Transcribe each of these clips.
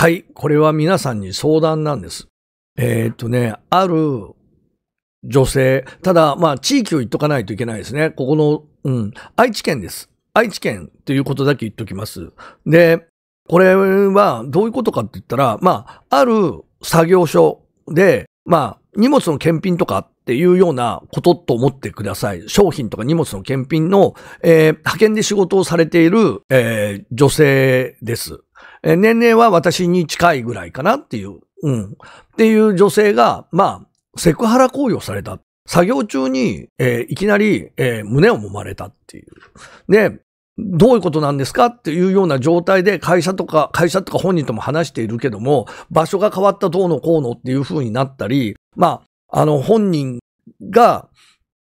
はい、これは皆さんに相談なんです。えー、っとね、ある女性、ただ、まあ、地域を言っとかないといけないですね。ここの、うん、愛知県です。愛知県ということだけ言っときます。で、これはどういうことかって言ったら、まあ、ある作業所で、まあ、荷物の検品とかっていうようなことと思ってください。商品とか荷物の検品の、えー、派遣で仕事をされている、えー、女性です。え年齢は私に近いぐらいかなっていう、うん。っていう女性が、まあ、セクハラ行為をされた。作業中に、えー、いきなり、えー、胸を揉まれたっていう。で、どういうことなんですかっていうような状態で会社とか、会社とか本人とも話しているけども、場所が変わったどうのこうのっていう風になったり、まあ、あの、本人が、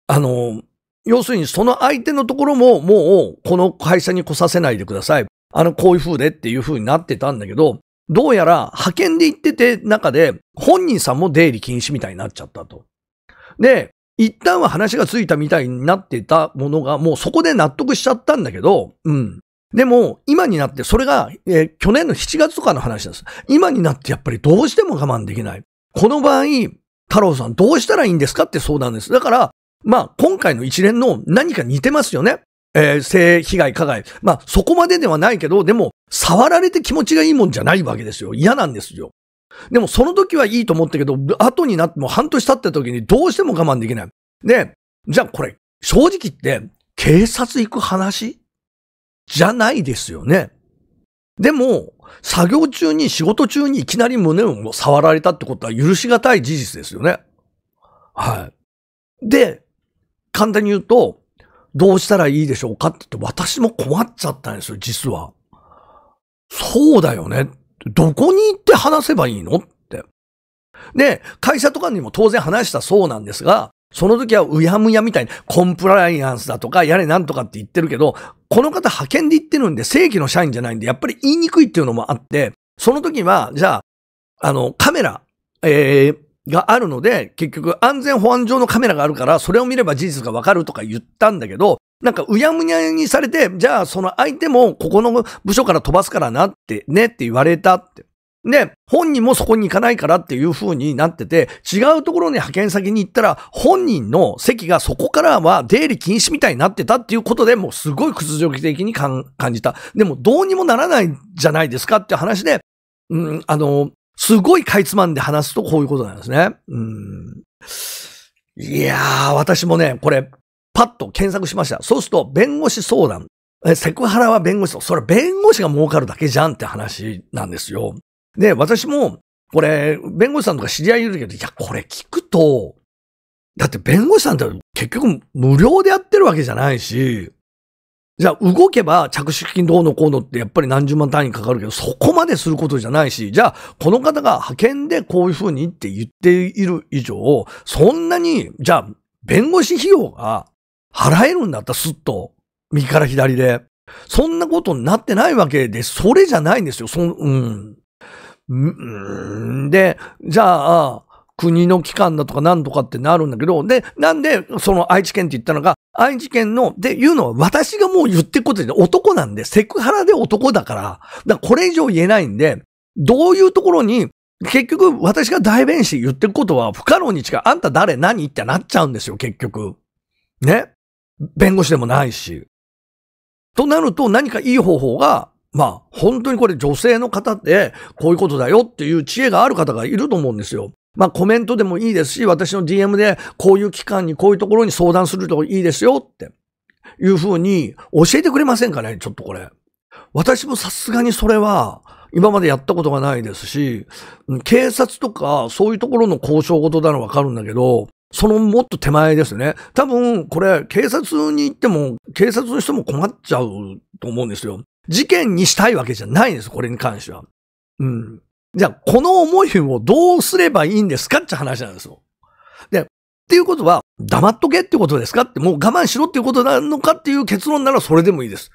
あの、要するにその相手のところももうこの会社に来させないでください。あの、こういう風でっていう風になってたんだけど、どうやら派遣で行ってて中で、本人さんも出入り禁止みたいになっちゃったと。で、一旦は話がついたみたいになってたものが、もうそこで納得しちゃったんだけど、うん。でも、今になって、それが、えー、去年の7月とかの話です。今になってやっぱりどうしても我慢できない。この場合、太郎さんどうしたらいいんですかって相談です。だから、まあ、今回の一連の何か似てますよね。えー、性被害、加害。まあ、そこまでではないけど、でも、触られて気持ちがいいもんじゃないわけですよ。嫌なんですよ。でも、その時はいいと思ったけど、後になっても半年経った時にどうしても我慢できない。で、じゃあこれ、正直言って、警察行く話じゃないですよね。でも、作業中に、仕事中にいきなり胸を触られたってことは許し難い事実ですよね。はい。で、簡単に言うと、どうしたらいいでしょうかって言って、私も困っちゃったんですよ、実は。そうだよね。どこに行って話せばいいのって。で、会社とかにも当然話したそうなんですが、その時はうやむやみたいにコンプライアンスだとか、やれなんとかって言ってるけど、この方派遣で言ってるんで、正規の社員じゃないんで、やっぱり言いにくいっていうのもあって、その時は、じゃあ、あの、カメラ、えー、があるので、結局安全保安上のカメラがあるから、それを見れば事実がわかるとか言ったんだけど、なんかうやむやにされて、じゃあその相手もここの部署から飛ばすからなってねって言われたって。で、本人もそこに行かないからっていう風になってて、違うところに派遣先に行ったら、本人の席がそこからは出入り禁止みたいになってたっていうことでもうすごい屈辱的に感じた。でもどうにもならないじゃないですかって話で、うん、あの、すごいかいつまんで話すとこういうことなんですね。うん。いやー、私もね、これ、パッと検索しました。そうすると、弁護士相談。セクハラは弁護士と、それ弁護士が儲かるだけじゃんって話なんですよ。で、私も、これ、弁護士さんとか知り合いいるけど、いや、これ聞くと、だって弁護士さんって結局無料でやってるわけじゃないし、じゃあ、動けば着手金どうのこうのってやっぱり何十万単位かかるけど、そこまですることじゃないし、じゃあ、この方が派遣でこういうふうにって言っている以上、そんなに、じゃあ、弁護士費用が払えるんだったらすっと、右から左で。そんなことになってないわけで、それじゃないんですよ。そん、うん。んで、じゃあ、国の機関だとか何とかってなるんだけど、で、なんでその愛知県って言ったのが、愛知県の、で、言うのは私がもう言ってくことで男なんで、セクハラで男だから、だからこれ以上言えないんで、どういうところに、結局私が代弁して言ってることは不可能に近い。あんた誰何ってなっちゃうんですよ、結局。ね。弁護士でもないし。となると何かいい方法が、まあ、本当にこれ女性の方で、こういうことだよっていう知恵がある方がいると思うんですよ。まあコメントでもいいですし、私の DM でこういう機関にこういうところに相談するといいですよっていうふうに教えてくれませんかねちょっとこれ。私もさすがにそれは今までやったことがないですし、警察とかそういうところの交渉事だのわかるんだけど、そのもっと手前ですね。多分、これ、警察に行っても、警察の人も困っちゃうと思うんですよ。事件にしたいわけじゃないんです、これに関しては。うん。じゃあ、この思いをどうすればいいんですかって話なんですよ。で、っていうことは、黙っとけってことですかって、もう我慢しろっていうことなのかっていう結論ならそれでもいいです。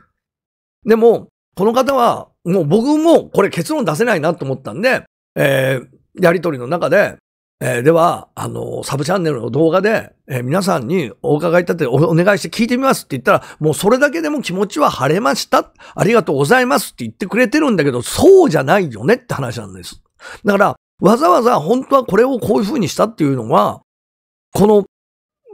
でも、この方は、もう僕もこれ結論出せないなと思ったんで、えー、やりとりの中で、えー、では、あのー、サブチャンネルの動画で、えー、皆さんにお伺い立ておお願いして聞いてみますって言ったら、もうそれだけでも気持ちは晴れました。ありがとうございますって言ってくれてるんだけど、そうじゃないよねって話なんです。だから、わざわざ本当はこれをこういう風にしたっていうのは、この、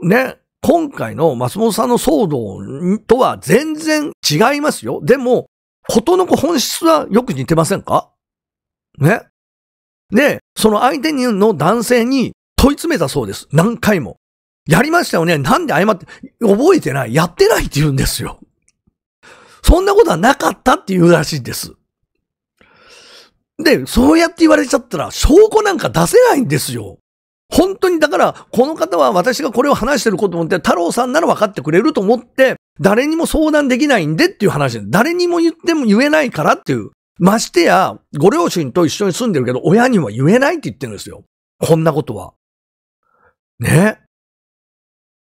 ね、今回の松本さんの騒動とは全然違いますよ。でも、ことの本質はよく似てませんかね。で、その相手の男性に問い詰めたそうです。何回も。やりましたよね。なんで謝って、覚えてない。やってないって言うんですよ。そんなことはなかったって言うらしいです。で、そうやって言われちゃったら、証拠なんか出せないんですよ。本当にだから、この方は私がこれを話してることを思って、太郎さんなら分かってくれると思って、誰にも相談できないんでっていう話誰にも言っても言えないからっていう。ましてや、ご両親と一緒に住んでるけど、親には言えないって言ってるんですよ。こんなことは。ね。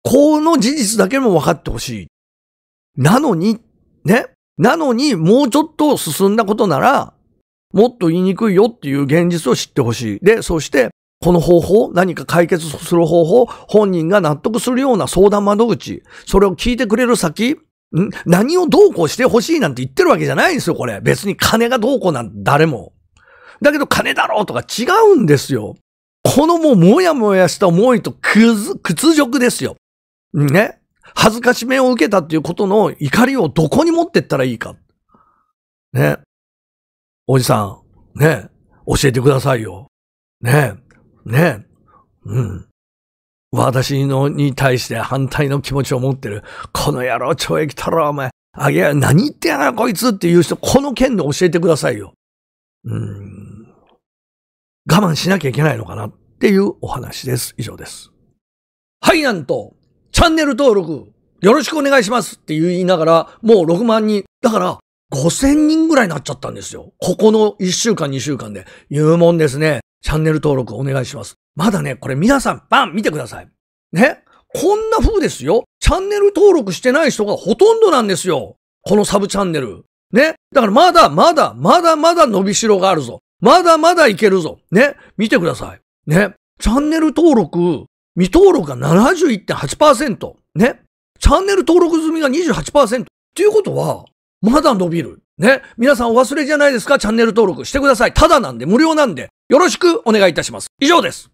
この事実だけも分かってほしい。なのに、ね。なのに、もうちょっと進んだことなら、もっと言いにくいよっていう現実を知ってほしい。で、そして、この方法、何か解決する方法、本人が納得するような相談窓口、それを聞いてくれる先、何をどうこうしてほしいなんて言ってるわけじゃないんですよ、これ。別に金がどうこうなんて誰も。だけど金だろうとか違うんですよ。このもうもやもやした思いと屈辱ですよ。ね。恥ずかしめを受けたっていうことの怒りをどこに持ってったらいいか。ね。おじさん、ね。教えてくださいよ。ね。ね。うん。私のに対して反対の気持ちを持ってる。この野郎懲役太郎お前。あげや、何言ってやな、こいつっていう人、この件で教えてくださいよ。うん。我慢しなきゃいけないのかなっていうお話です。以上です。はい、なんと、チャンネル登録、よろしくお願いしますって言いながら、もう6万人。だから、5000人ぐらいになっちゃったんですよ。ここの1週間、2週間で。言うもんですね。チャンネル登録お願いします。まだね、これ皆さん、バン見てください。ねこんな風ですよ。チャンネル登録してない人がほとんどなんですよ。このサブチャンネル。ねだからまだまだ、まだまだ伸びしろがあるぞ。まだまだいけるぞ。ね見てください。ねチャンネル登録、未登録が71.8%。ねチャンネル登録済みが28%。っていうことは、まだ伸びる。ね。皆さんお忘れじゃないですかチャンネル登録してください。ただなんで、無料なんで、よろしくお願いいたします。以上です。